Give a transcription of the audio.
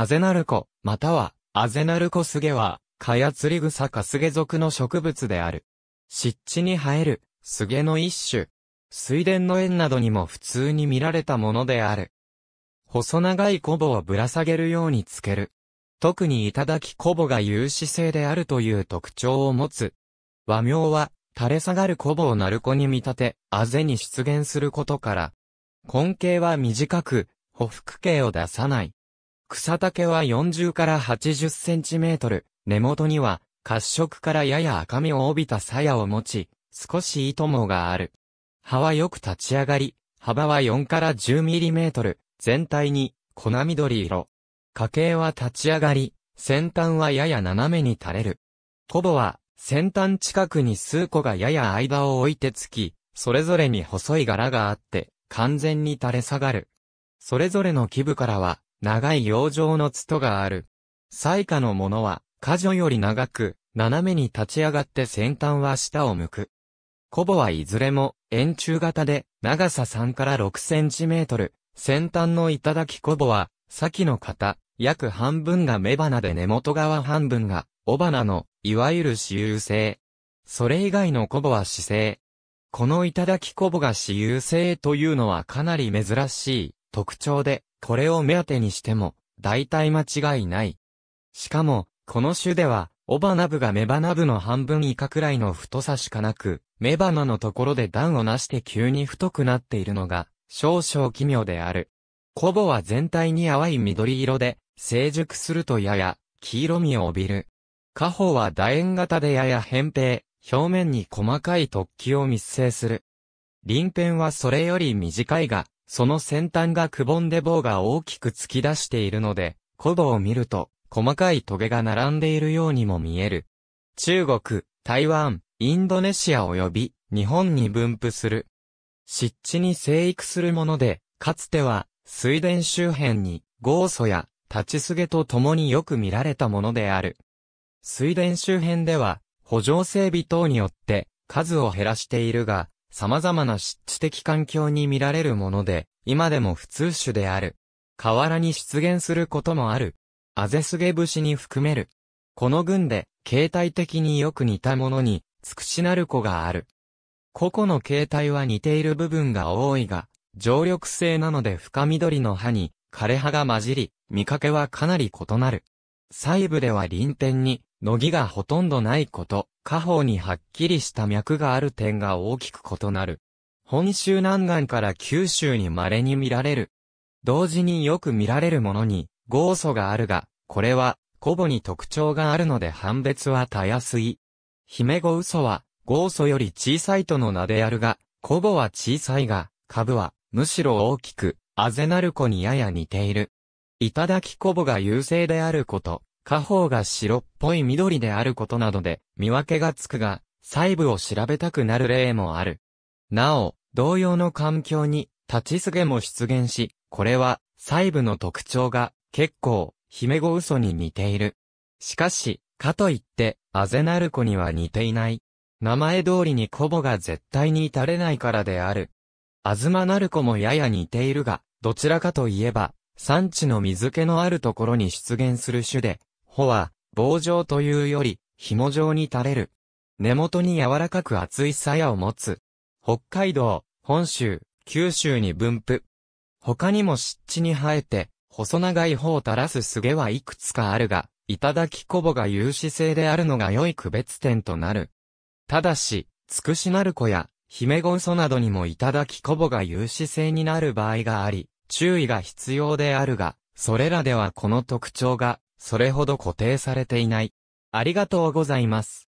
アゼナルコ、または、アゼナルコスゲは、カヤツリグサカスゲ属の植物である。湿地に生える、スゲの一種。水田の縁などにも普通に見られたものである。細長いコボをぶら下げるようにつける。特に頂きコボが有刺性であるという特徴を持つ。和名は、垂れ下がるコボをナルコに見立て、あぜに出現することから。根茎は短く、ほふく形を出さない。草丈は40から80センチメートル、根元には、褐色からやや赤みを帯びた鞘を持ち、少し糸もがある。葉はよく立ち上がり、幅は4から10ミリメートル、全体に粉緑色。花茎は立ち上がり、先端はやや斜めに垂れる。コボは、先端近くに数個がやや間を置いてつき、それぞれに細い柄があって、完全に垂れ下がる。それぞれの基部からは、長い養生のツトがある。最下のものは、過剰より長く、斜めに立ち上がって先端は下を向く。コボはいずれも、円柱型で、長さ3から6センチメートル、先端の頂コボは、先の型、約半分が雌花で根元側半分が、雄花の、いわゆる私有性。それ以外のコボは姿勢。この頂コボが私有性というのはかなり珍しい特徴で、これを目当てにしても、大体間違いない。しかも、この種では、オバナブが雌花部の半分以下くらいの太さしかなく、雌花のところで段をなして急に太くなっているのが、少々奇妙である。コボは全体に淡い緑色で、成熟するとやや、黄色みを帯びる。カホは楕円型でやや扁平、表面に細かい突起を密生する。鱗片はそれより短いが、その先端がくぼんで棒が大きく突き出しているので、古道を見ると、細かい棘が並んでいるようにも見える。中国、台湾、インドネシア及び、日本に分布する。湿地に生育するもので、かつては、水田周辺に、ゴ素や、立ちすげと共によく見られたものである。水田周辺では、補助整備等によって、数を減らしているが、様々な湿地的環境に見られるもので、今でも普通種である。河原に出現することもある。アゼスゲブシに含める。この群で、形態的によく似たものに、つくしなる子がある。個々の形態は似ている部分が多いが、常緑性なので深緑の葉に枯葉が混じり、見かけはかなり異なる。細部では輪転に、のぎがほとんどないこと、下方にはっきりした脈がある点が大きく異なる。本州南岸から九州に稀に見られる。同時によく見られるものに、豪素があるが、これは、古母に特徴があるので判別はたやすい。姫子嘘は、豪素より小さいとの名であるが、古母は小さいが、株は、むしろ大きく、あぜなる子にやや似ている。頂きこぼが優勢であること、下方が白っぽい緑であることなどで、見分けがつくが、細部を調べたくなる例もある。なお、同様の環境に、立ちすげも出現し、これは、細部の特徴が、結構、姫子嘘に似ている。しかし、かといって、あぜなる子には似ていない。名前通りにコボが絶対に至れないからである。あずまなる子もやや似ているが、どちらかといえば、産地の水気のあるところに出現する種で、穂は棒状というより紐状に垂れる。根元に柔らかく厚い鞘を持つ。北海道、本州、九州に分布。他にも湿地に生えて、細長い穂を垂らすすげはいくつかあるが、頂きこぼが有志性であるのが良い区別点となる。ただし、つくしなる子や、姫ごうそなどにも頂きこぼが有志性になる場合があり、注意が必要であるが、それらではこの特徴が、それほど固定されていない。ありがとうございます。